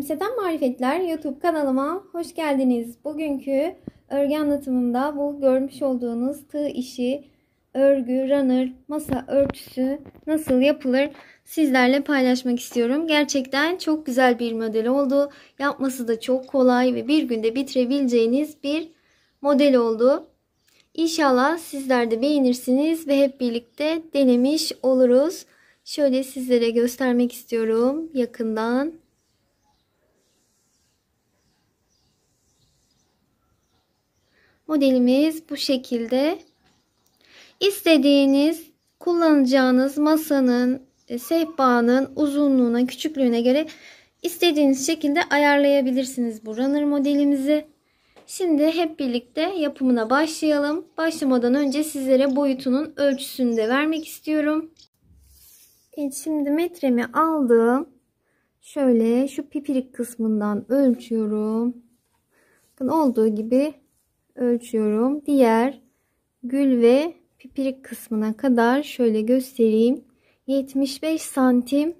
Gülümseten Marifetler YouTube kanalıma hoş geldiniz. Bugünkü örgü anlatımımda bu görmüş olduğunuz tığ işi, örgü, runner, masa örtüsü nasıl yapılır sizlerle paylaşmak istiyorum. Gerçekten çok güzel bir model oldu. Yapması da çok kolay ve bir günde bitirebileceğiniz bir model oldu. İnşallah sizler de beğenirsiniz ve hep birlikte denemiş oluruz. Şöyle sizlere göstermek istiyorum yakından. Modelimiz bu şekilde. İstediğiniz kullanacağınız masanın, e, sehpanın uzunluğuna, küçüklüğüne göre istediğiniz şekilde ayarlayabilirsiniz bu runner modelimizi. Şimdi hep birlikte yapımına başlayalım. Başlamadan önce sizlere boyutunun ölçüsünü de vermek istiyorum. Evet şimdi metremi aldım. Şöyle şu pipirik kısmından ölçüyorum. Bakın olduğu gibi ölçüyorum. Diğer gül ve pipirik kısmına kadar şöyle göstereyim. 75 santim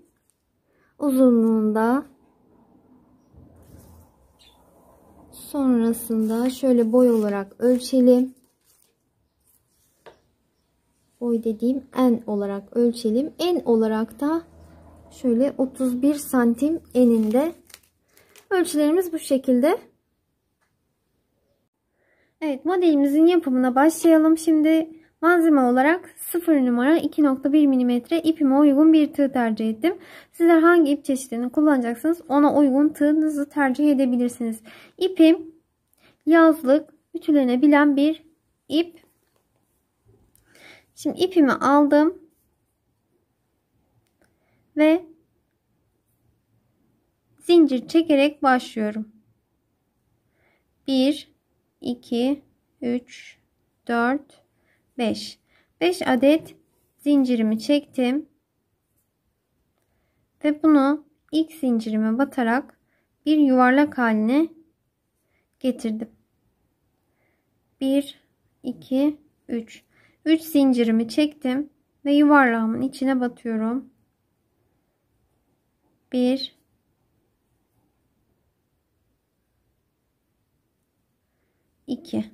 uzunluğunda sonrasında şöyle boy olarak ölçelim. Boy dediğim en olarak ölçelim. En olarak da şöyle 31 santim eninde. Ölçülerimiz bu şekilde. Evet modelimizin yapımına başlayalım. Şimdi malzeme olarak 0 numara 2.1 mm ipime uygun bir tığ tercih ettim. Sizler hangi ip çeşidini kullanacaksınız ona uygun tığınızı tercih edebilirsiniz. İpim yazlık ütülenebilen bir ip. Şimdi ipimi aldım. Ve zincir çekerek başlıyorum. 1 2, 3, 4, 5. 5 adet zincirimi çektim. Ve bunu ilk zincirime batarak bir yuvarlak haline getirdim. 1, 2, 3. 3 zincirimi çektim ve yuvarlağımın içine batıyorum. 1, 2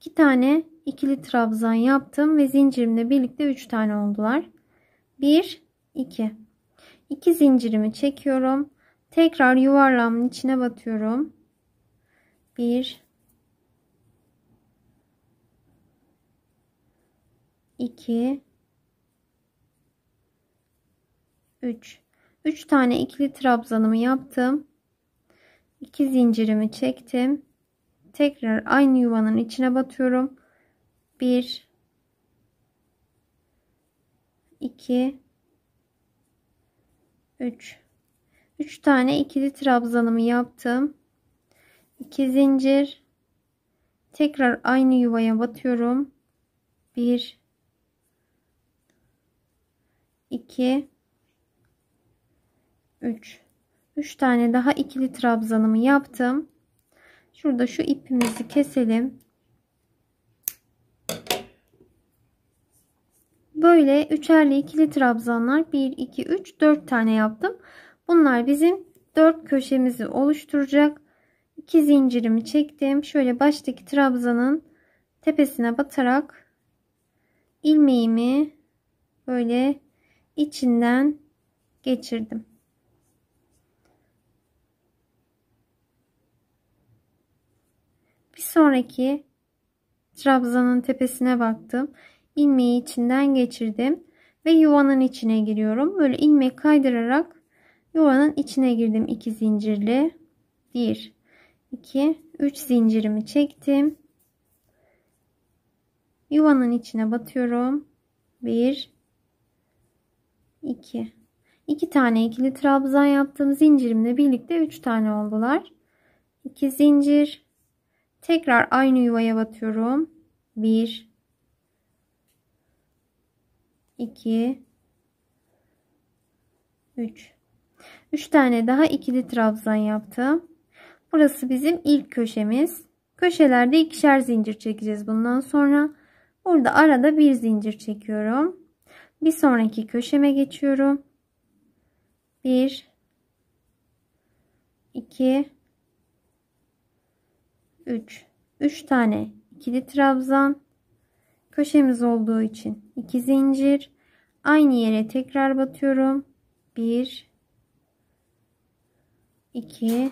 2 tane ikili trabzan yaptım ve zincirimle birlikte 3 tane oldular 1 2 2 zincirimi çekiyorum tekrar yuvarlağımın içine batıyorum 1 2 3 3 tane ikili trabzanımı yaptım 2 zincirimi çektim tekrar aynı yuvanın içine batıyorum. 1 2 3 3 tane ikili trabzanımı yaptım. 2 zincir. Tekrar aynı yuvaya batıyorum. 1 2 3 3 tane daha ikili trabzanımı yaptım. Şurada şu ipimizi keselim. Böyle üçerli ikili trabzanlar 1 2 3 4 tane yaptım. Bunlar bizim dört köşemizi oluşturacak. İki zincirimi çektim. Şöyle baştaki trabzanın tepesine batarak ilmeğimi böyle içinden geçirdim. sonraki trabzanın tepesine baktım. İlmeği içinden geçirdim ve yuvanın içine giriyorum. Böyle ilmek kaydırarak yuvanın içine girdim. 2 zincirli. 1 2 3 zincirimi çektim. Yuvanın içine batıyorum. 1 2 2 tane ikili trabzan yaptım. Zincirimle birlikte 3 tane oldular. 2 zincir Tekrar aynı yuvaya batıyorum. 1 2 3 3 tane daha ikili trabzan yaptım. Burası bizim ilk köşemiz. Köşelerde ikişer zincir çekeceğiz bundan sonra. Burada arada bir zincir çekiyorum. Bir sonraki köşeme geçiyorum. 1 2 3. 3 tane ikili trabzan. Köşemiz olduğu için 2 zincir. Aynı yere tekrar batıyorum. 1 2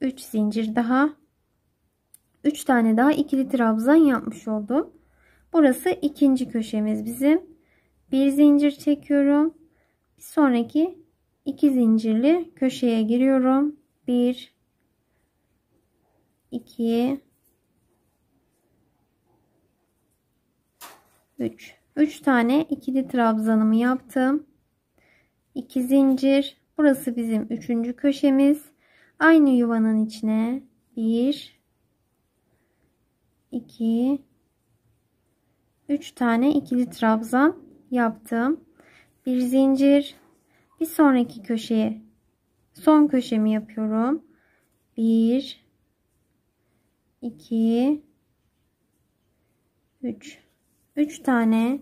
3 zincir daha. 3 tane daha ikili trabzan yapmış oldum. Burası ikinci köşemiz bizim. Bir zincir çekiyorum. Bir sonraki iki zincirli köşeye giriyorum. 1 2 3 3 tane ikili trabzanımı yaptım 2 zincir burası bizim üçüncü köşemiz aynı yuvanın içine 1 2 3 tane ikili trabzan yaptım 1 zincir bir sonraki köşeye son köşemi yapıyorum 1 2 3 3 tane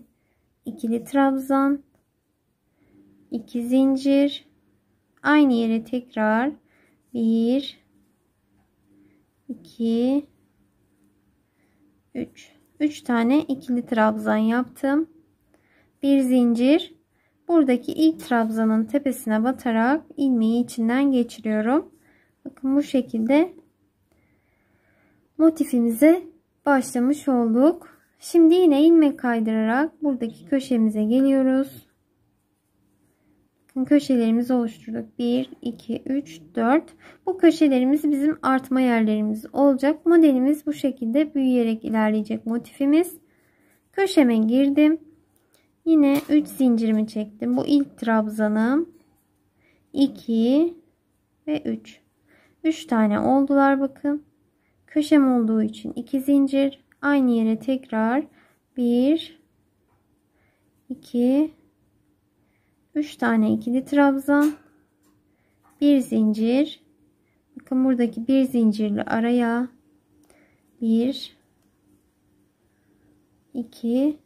ikili trabzan 2 zincir aynı yere tekrar 1 2 3 3 tane ikili trabzan yaptım bir zincir buradaki ilk trabzanın tepesine batarak ilmeği içinden geçiriyorum bakın bu şekilde motifimize başlamış olduk. Şimdi yine ilmek kaydırarak buradaki köşemize geliyoruz. köşelerimizi oluşturduk. 1, 2, 3, 4. Bu köşelerimiz bizim artma yerlerimiz olacak. Modelimiz bu şekilde büyüyerek ilerleyecek motifimiz. Köşeme girdim. Yine 3 zincirimi çektim. Bu ilk trabzanım. 2 ve 3. 3 tane oldular bakın köşem olduğu için iki zincir aynı yere tekrar bir iki üç tane ikili trabzan bir zincir bakın buradaki bir zincirli araya bir iki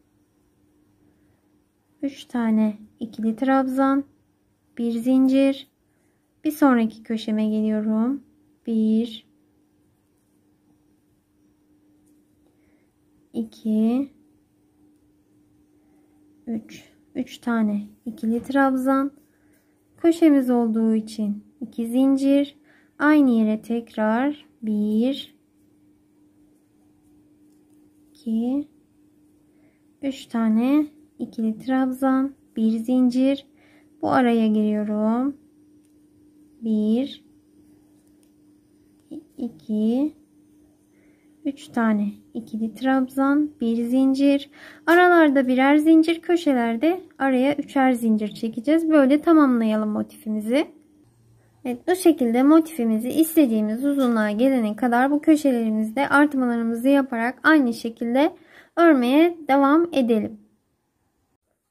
üç tane ikili trabzan bir zincir bir sonraki köşeme geliyorum bir 2 3 3 tane ikili trabzan köşemiz olduğu için 2 zincir aynı yere tekrar 1 2 3 tane ikili trabzan bir zincir bu araya giriyorum 1 2 3 tane ikili trabzan, bir zincir. Aralarda birer zincir, köşelerde araya üçer zincir çekeceğiz. Böyle tamamlayalım motifimizi. Evet, bu şekilde motifimizi istediğimiz uzunluğa gelene kadar bu köşelerimizde artmalarımızı yaparak aynı şekilde örmeye devam edelim.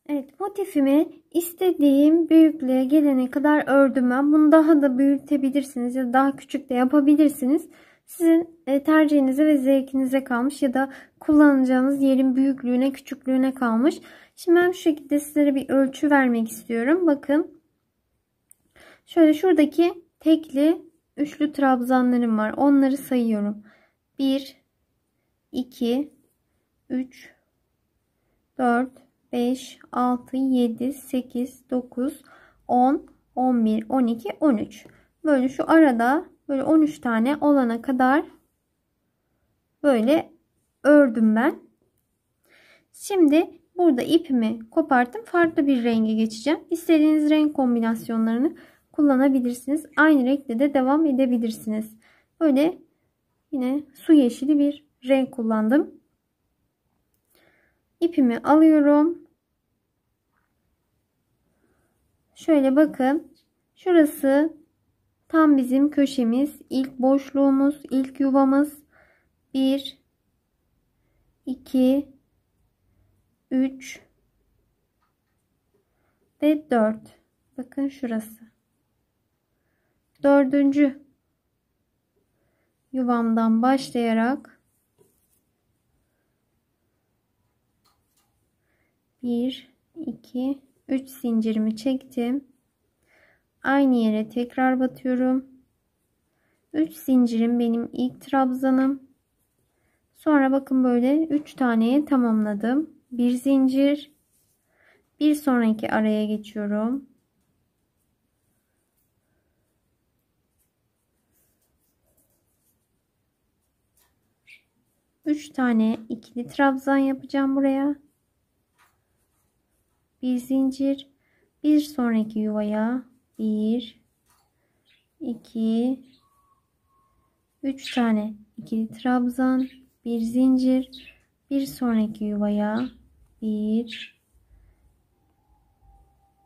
Evet motifimi istediğim büyüklüğe gelene kadar ördüm ben. Bunu daha da büyütebilirsiniz ya da daha küçük de yapabilirsiniz. Sizin e, tercihinize ve zevkinize kalmış ya da kullanacağınız yerin büyüklüğüne küçüklüğüne kalmış. Şimdi ben şu şekilde sizlere bir ölçü vermek istiyorum. Bakın şöyle şuradaki tekli üçlü trabzanlarım var. Onları sayıyorum. 1, 2, 3, 4, 5, 6, 7, 8, 9, 10, 11, 12, 13. Böyle şu arada Böyle 13 tane olana kadar böyle ördüm ben. Şimdi burada ipimi koparttım. Farklı bir renge geçeceğim. İstediğiniz renk kombinasyonlarını kullanabilirsiniz. Aynı renkte de devam edebilirsiniz. Böyle yine su yeşili bir renk kullandım. İpimi alıyorum. Şöyle bakın. Şurası Tam bizim köşemiz, ilk boşluğumuz, ilk yuvamız. 1 2 3 ve 4. Bakın şurası. Dördüncü yuvamdan başlayarak 1 2 3 zincirimi çektim. Aynı yere tekrar batıyorum. 3 zincirim benim ilk trabzanım. Sonra bakın böyle 3 taneye tamamladım. Bir zincir. Bir sonraki araya geçiyorum. Üç tane ikili trabzan yapacağım buraya. Bir zincir. Bir sonraki yuvaya 1 2 3 tane ikili trabzan, bir zincir, bir sonraki yuvaya 1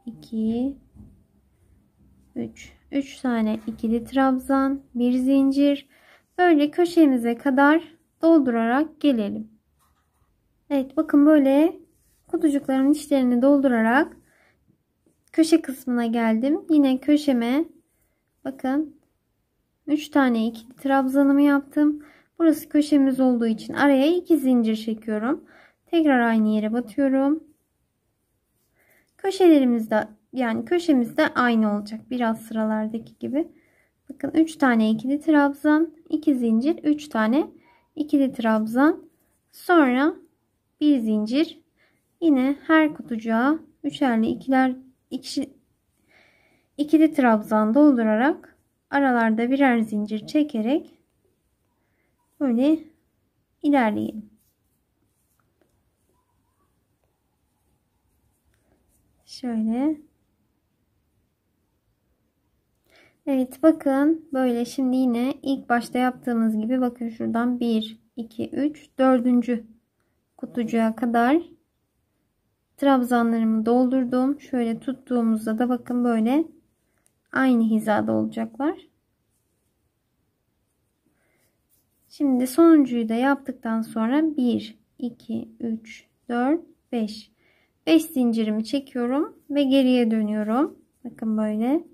2 3 3 tane ikili trabzan, bir zincir. Böyle köşemize kadar doldurarak gelelim. Evet bakın böyle kutucukların içlerini doldurarak köşe kısmına geldim. Yine köşeme bakın 3 tane ikili trabzanımı yaptım. Burası köşemiz olduğu için araya 2 zincir çekiyorum. Tekrar aynı yere batıyorum. Köşelerimizde yani köşemizde aynı olacak. Biraz sıralardaki gibi. Bakın 3 tane ikili trabzan, 2 zincir, 3 tane ikili trabzan. Sonra bir zincir. Yine her kutucuğa üçerli ikiler iki, ikili trabzan doldurarak aralarda birer zincir çekerek böyle ilerleyelim. Şöyle. Evet bakın böyle şimdi yine ilk başta yaptığımız gibi bakın şuradan 1 2 3 4. kutucuğa kadar trabzanlarımı doldurdum. Şöyle tuttuğumuzda da bakın böyle aynı hizada olacaklar. Şimdi sonuncuyu da yaptıktan sonra 1, 2, 3, 4, 5. 5 zincirimi çekiyorum ve geriye dönüyorum. Bakın böyle.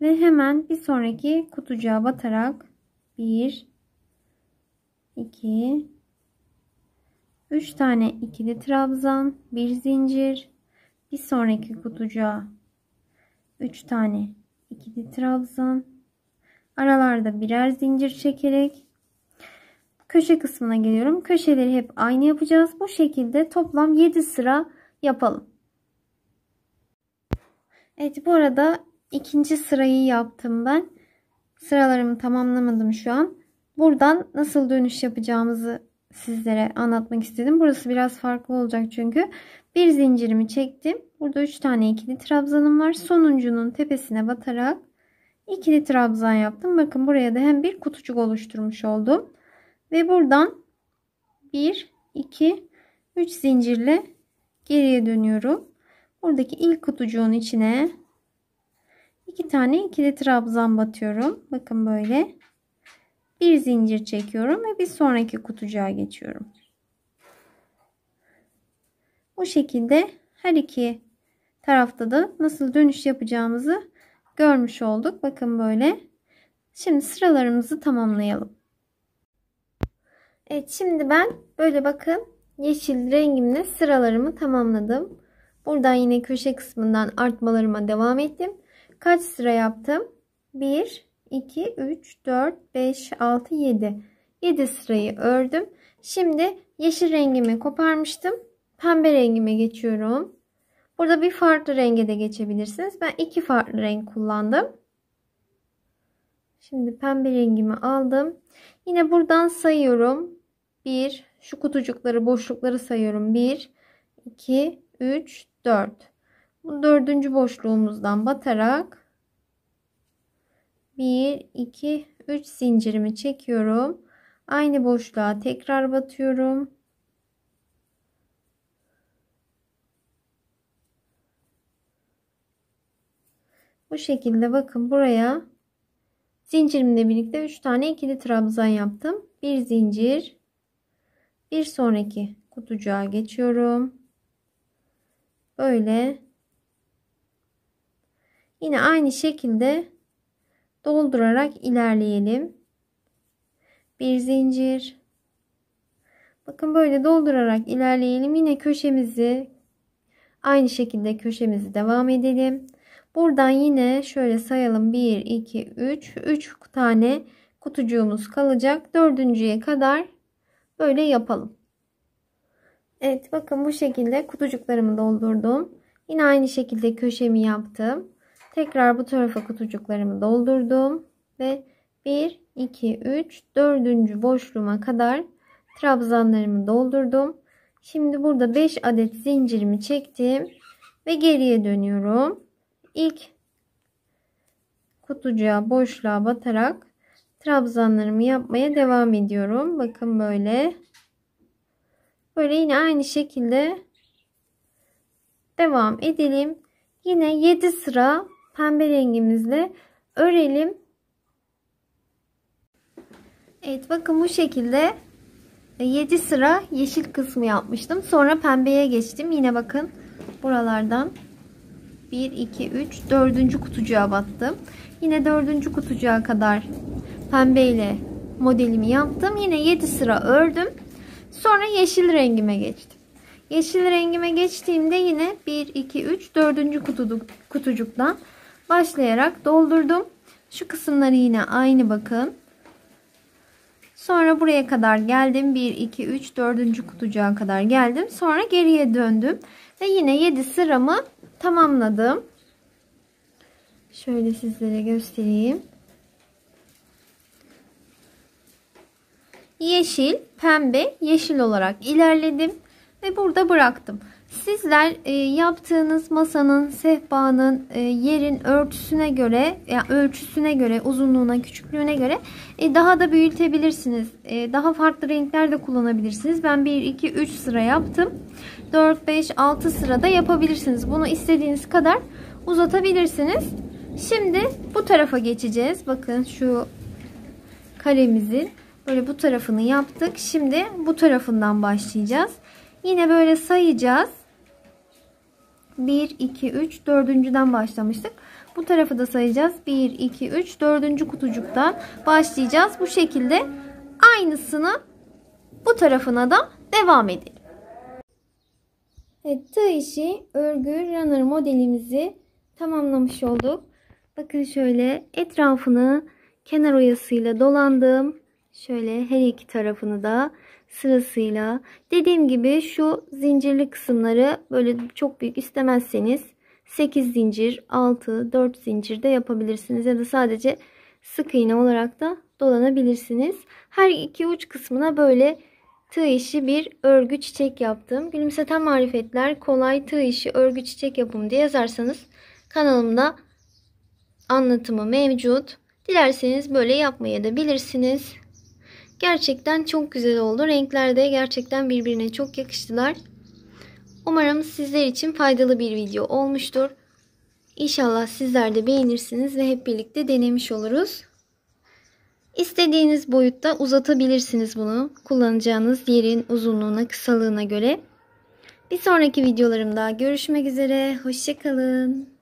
Ve hemen bir sonraki kutucuğa batarak 1, 2, 3 tane ikili trabzan, bir zincir, bir sonraki kutucuğa 3 tane ikili trabzan, aralarda birer zincir çekerek köşe kısmına geliyorum. Köşeleri hep aynı yapacağız. Bu şekilde toplam 7 sıra yapalım. Evet bu arada ikinci sırayı yaptım ben. Sıralarımı tamamlamadım şu an. Buradan nasıl dönüş yapacağımızı sizlere anlatmak istedim. Burası biraz farklı olacak çünkü. Bir zincirimi çektim. Burada 3 tane ikili trabzanım var. Sonuncunun tepesine batarak ikili trabzan yaptım. Bakın buraya da hem bir kutucuk oluşturmuş oldum. Ve buradan 1, 2, 3 zincirle geriye dönüyorum. Buradaki ilk kutucuğun içine iki tane ikili trabzan batıyorum. Bakın böyle bir zincir çekiyorum ve bir sonraki kutucuğa geçiyorum. Bu şekilde her iki tarafta da nasıl dönüş yapacağımızı görmüş olduk. Bakın böyle. Şimdi sıralarımızı tamamlayalım. Evet şimdi ben böyle bakın yeşil rengimle sıralarımı tamamladım. Buradan yine köşe kısmından artmalarıma devam ettim. Kaç sıra yaptım? 1 2 3 4 5 6 7 7 sırayı ördüm şimdi yeşil rengimi koparmıştım pembe rengime geçiyorum burada bir farklı renge de geçebilirsiniz ben iki farklı renk kullandım şimdi pembe rengimi aldım yine buradan sayıyorum 1 şu kutucukları boşlukları sayıyorum 1 2 3 4 bu dördüncü boşluğumuzdan batarak 1 2 3 zincirimi çekiyorum. Aynı boşluğa tekrar batıyorum. Bu şekilde bakın buraya zincirimle birlikte 3 tane ikili trabzan yaptım. Bir zincir. Bir sonraki kutucuğa geçiyorum. Böyle Yine aynı şekilde doldurarak ilerleyelim. Bir zincir. Bakın böyle doldurarak ilerleyelim. Yine köşemizi aynı şekilde köşemizi devam edelim. Buradan yine şöyle sayalım. 1, 2, 3. 3 tane kutucuğumuz kalacak. Dördüncüye kadar böyle yapalım. Evet bakın bu şekilde kutucuklarımı doldurdum. Yine aynı şekilde köşemi yaptım. Tekrar bu tarafa kutucuklarımı doldurdum ve 1, 2, 3, 4. boşluğuma kadar trabzanlarımı doldurdum. Şimdi burada 5 adet zincirimi çektim ve geriye dönüyorum. İlk kutucuğa boşluğa batarak trabzanlarımı yapmaya devam ediyorum. Bakın böyle. Böyle yine aynı şekilde devam edelim. Yine 7 sıra pembe rengimizle örelim. Evet bakın bu şekilde 7 e, sıra yeşil kısmı yapmıştım. Sonra pembeye geçtim. Yine bakın buralardan 1, 2, 3, 4. kutucuğa battım. Yine 4. kutucuğa kadar pembeyle modelimi yaptım. Yine 7 sıra ördüm. Sonra yeşil rengime geçtim. Yeşil rengime geçtiğimde yine 1, 2, 3, 4. Kutucuk, kutucuktan başlayarak doldurdum. Şu kısımları yine aynı bakın. Sonra buraya kadar geldim. 1, 2, 3, 4. kutucuğa kadar geldim. Sonra geriye döndüm. Ve yine 7 sıramı tamamladım. Şöyle sizlere göstereyim. Yeşil, pembe, yeşil olarak ilerledim. Ve burada bıraktım. Sizler e, yaptığınız masanın, sehpanın, e, yerin örtüsüne göre, yani ölçüsüne göre, uzunluğuna, küçüklüğüne göre e, daha da büyütebilirsiniz. E, daha farklı renkler de kullanabilirsiniz. Ben 1, 2, 3 sıra yaptım. 4, 5, 6 da yapabilirsiniz. Bunu istediğiniz kadar uzatabilirsiniz. Şimdi bu tarafa geçeceğiz. Bakın şu kalemizin böyle bu tarafını yaptık. Şimdi bu tarafından başlayacağız. Yine böyle sayacağız. 1, 2, 3, dördüncüden başlamıştık. Bu tarafı da sayacağız. 1, 2, 3, dördüncü kutucuktan başlayacağız. Bu şekilde aynısını bu tarafına da devam edelim. Evet, tığ işi örgü runner modelimizi tamamlamış olduk. Bakın şöyle etrafını kenar oyasıyla dolandım. Şöyle her iki tarafını da sırasıyla. Dediğim gibi şu zincirli kısımları böyle çok büyük istemezseniz 8 zincir, 6, 4 zincir de yapabilirsiniz. Ya da sadece sık iğne olarak da dolanabilirsiniz. Her iki uç kısmına böyle tığ işi bir örgü çiçek yaptım. Gülümseten marifetler kolay tığ işi örgü çiçek yapımı diye yazarsanız kanalımda anlatımı mevcut. Dilerseniz böyle yapmayı da bilirsiniz. Gerçekten çok güzel oldu. Renkler de gerçekten birbirine çok yakıştılar. Umarım sizler için faydalı bir video olmuştur. İnşallah sizler de beğenirsiniz ve hep birlikte denemiş oluruz. İstediğiniz boyutta uzatabilirsiniz bunu. Kullanacağınız yerin uzunluğuna, kısalığına göre. Bir sonraki videolarımda görüşmek üzere. Hoşçakalın.